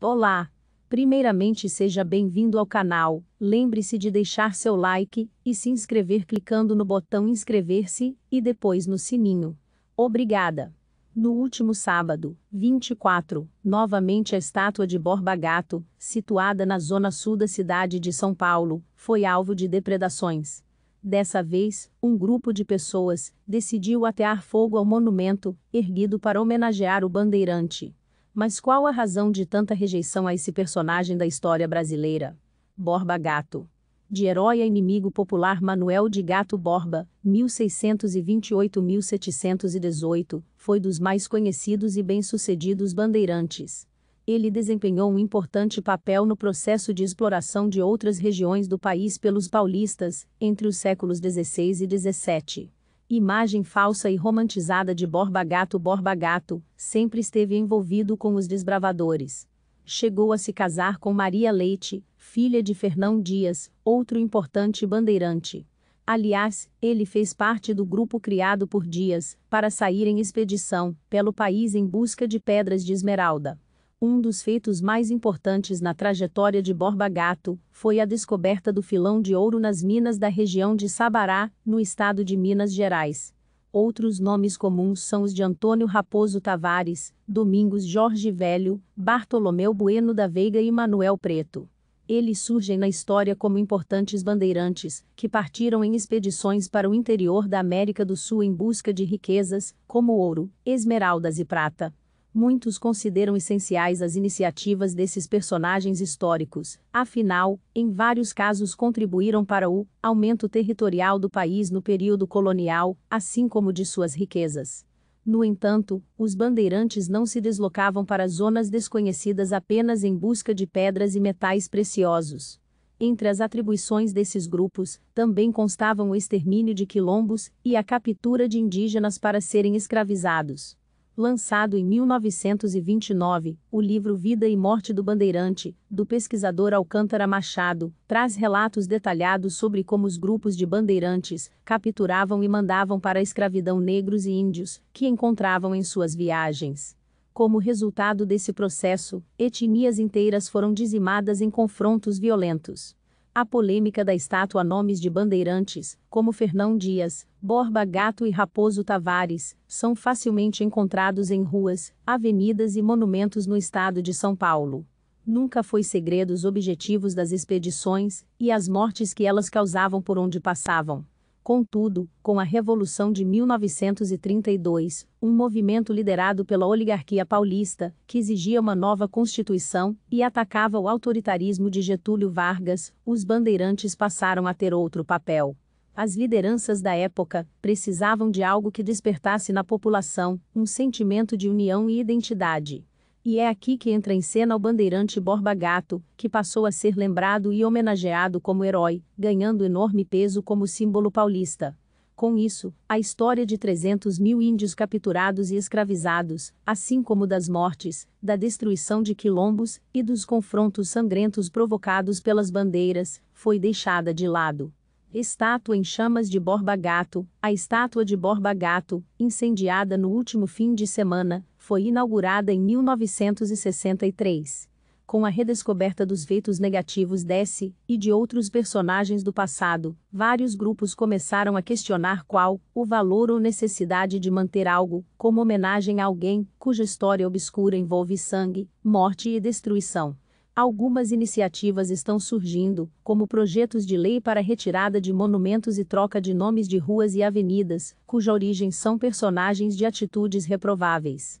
Olá! Primeiramente seja bem-vindo ao canal, lembre-se de deixar seu like e se inscrever clicando no botão inscrever-se e depois no sininho. Obrigada! No último sábado, 24, novamente a estátua de Borba Gato, situada na zona sul da cidade de São Paulo, foi alvo de depredações. Dessa vez, um grupo de pessoas decidiu atear fogo ao monumento, erguido para homenagear o bandeirante. Mas qual a razão de tanta rejeição a esse personagem da história brasileira? Borba Gato. De herói a inimigo popular Manuel de Gato Borba, 1628-1718, foi dos mais conhecidos e bem-sucedidos bandeirantes ele desempenhou um importante papel no processo de exploração de outras regiões do país pelos paulistas, entre os séculos 16 e 17. Imagem falsa e romantizada de Borba Gato Borba Gato, sempre esteve envolvido com os desbravadores. Chegou a se casar com Maria Leite, filha de Fernão Dias, outro importante bandeirante. Aliás, ele fez parte do grupo criado por Dias para sair em expedição pelo país em busca de pedras de esmeralda. Um dos feitos mais importantes na trajetória de Borba Gato foi a descoberta do filão de ouro nas minas da região de Sabará, no estado de Minas Gerais. Outros nomes comuns são os de Antônio Raposo Tavares, Domingos Jorge Velho, Bartolomeu Bueno da Veiga e Manuel Preto. Eles surgem na história como importantes bandeirantes, que partiram em expedições para o interior da América do Sul em busca de riquezas, como ouro, esmeraldas e prata muitos consideram essenciais as iniciativas desses personagens históricos, afinal, em vários casos contribuíram para o aumento territorial do país no período colonial, assim como de suas riquezas. No entanto, os bandeirantes não se deslocavam para zonas desconhecidas apenas em busca de pedras e metais preciosos. Entre as atribuições desses grupos, também constavam o extermínio de quilombos e a captura de indígenas para serem escravizados lançado em 1929, o livro Vida e Morte do Bandeirante, do pesquisador Alcântara Machado, traz relatos detalhados sobre como os grupos de bandeirantes capturavam e mandavam para a escravidão negros e índios que encontravam em suas viagens. Como resultado desse processo, etnias inteiras foram dizimadas em confrontos violentos. A polêmica da estátua nomes de bandeirantes, como Fernão Dias, Borba Gato e Raposo Tavares, são facilmente encontrados em ruas, avenidas e monumentos no estado de São Paulo. Nunca foi segredo os objetivos das expedições e as mortes que elas causavam por onde passavam. Contudo, com a Revolução de 1932, um movimento liderado pela oligarquia paulista, que exigia uma nova Constituição e atacava o autoritarismo de Getúlio Vargas, os bandeirantes passaram a ter outro papel. As lideranças da época precisavam de algo que despertasse na população um sentimento de união e identidade. E é aqui que entra em cena o bandeirante Borba Gato, que passou a ser lembrado e homenageado como herói, ganhando enorme peso como símbolo paulista. Com isso, a história de 300 mil índios capturados e escravizados, assim como das mortes, da destruição de quilombos e dos confrontos sangrentos provocados pelas bandeiras, foi deixada de lado. Estátua em chamas de Borba Gato, a estátua de Borba Gato, incendiada no último fim de semana, foi inaugurada em 1963, com a redescoberta dos vetos negativos desse e de outros personagens do passado. Vários grupos começaram a questionar qual o valor ou necessidade de manter algo como homenagem a alguém cuja história obscura envolve sangue, morte e destruição algumas iniciativas estão surgindo, como projetos de lei para retirada de monumentos e troca de nomes de ruas e avenidas, cuja origem são personagens de atitudes reprováveis.